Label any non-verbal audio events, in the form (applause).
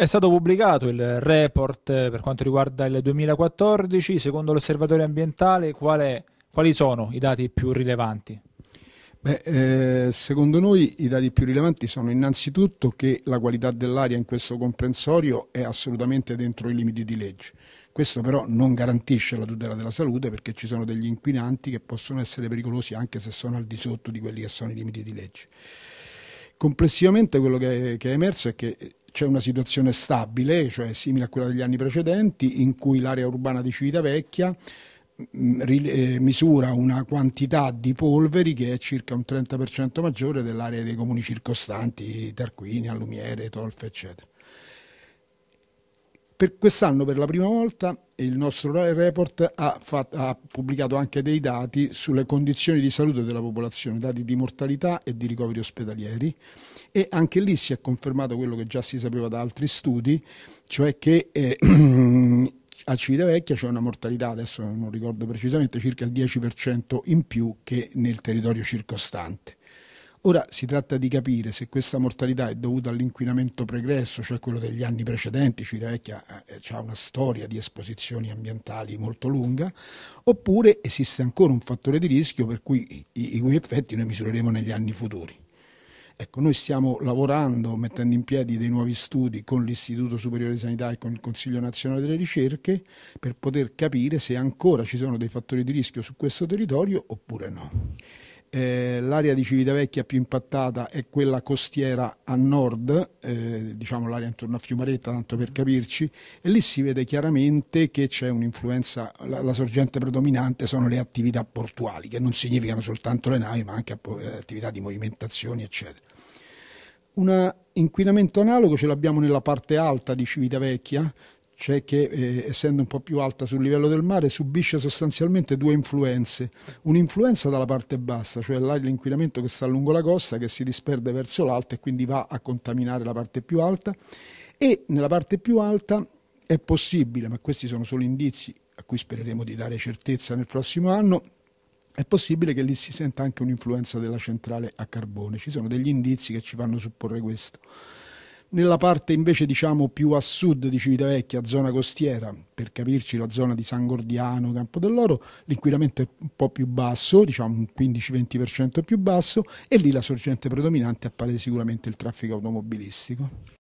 È stato pubblicato il report eh, per quanto riguarda il 2014, secondo l'osservatorio ambientale qual quali sono i dati più rilevanti? Beh, eh, secondo noi i dati più rilevanti sono innanzitutto che la qualità dell'aria in questo comprensorio è assolutamente dentro i limiti di legge. Questo però non garantisce la tutela della salute perché ci sono degli inquinanti che possono essere pericolosi anche se sono al di sotto di quelli che sono i limiti di legge. Complessivamente quello che è, che è emerso è che c'è una situazione stabile, cioè simile a quella degli anni precedenti, in cui l'area urbana di Civitavecchia mm, mm, eh, misura una quantità di polveri che è circa un 30% maggiore dell'area dei comuni circostanti, Tarquini, Allumiere, Tolfe, eccetera. Per quest'anno per la prima volta il nostro report ha, fatto, ha, pubblicato anche dei dati sulle condizioni di salute della popolazione, dati di mortalità e di ricoveri ospedalieri e anche lì si è confermato quello che già si sapeva da altri studi, cioè che eh, (clears throat) a Civitavecchia c'è una mortalità, adesso non ricordo precisamente, circa il 10% in più che nel territorio circostante. Ora si tratta di capire se questa mortalità è dovuta all'inquinamento pregresso, cioè quello degli anni precedenti, Civitavecchia eh, ha eh, una storia di esposizioni ambientali molto lunga, oppure esiste ancora un fattore di rischio per cui i cui effetti noi misureremo negli anni futuri. Ecco, noi stiamo lavorando, mettendo in piedi dei nuovi studi con l'Istituto Superiore di Sanità e con il Consiglio Nazionale delle Ricerche per poter capire se ancora ci sono dei fattori di rischio su questo territorio oppure no eh, l'area di Civitavecchia più impattata è quella costiera a nord, eh, diciamo l'area intorno a Fiumaretta, tanto per capirci, e lì si vede chiaramente che c'è un'influenza, la, la, sorgente predominante sono le attività portuali, che non significano soltanto le navi, ma anche eh, attività di movimentazioni, eccetera. Un inquinamento analogo ce l'abbiamo nella parte alta di Civitavecchia, cioè che eh, essendo un po' più alta sul livello del mare subisce sostanzialmente due influenze, un'influenza dalla parte bassa, cioè l'inquinamento che sta lungo la costa che si disperde verso l'alto e quindi va a contaminare la parte più alta e nella parte più alta è possibile, ma questi sono solo indizi a cui spereremo di dare certezza nel prossimo anno, è possibile che lì si senta anche un'influenza della centrale a carbone, ci sono degli indizi che ci fanno supporre questo. Nella parte invece diciamo più a sud di Civitavecchia, zona costiera, per capirci la zona di San Gordiano, Campo dell'Oro, l'inquinamento è un po' più basso, diciamo un 15-20% più basso e lì la sorgente predominante appare sicuramente il traffico automobilistico.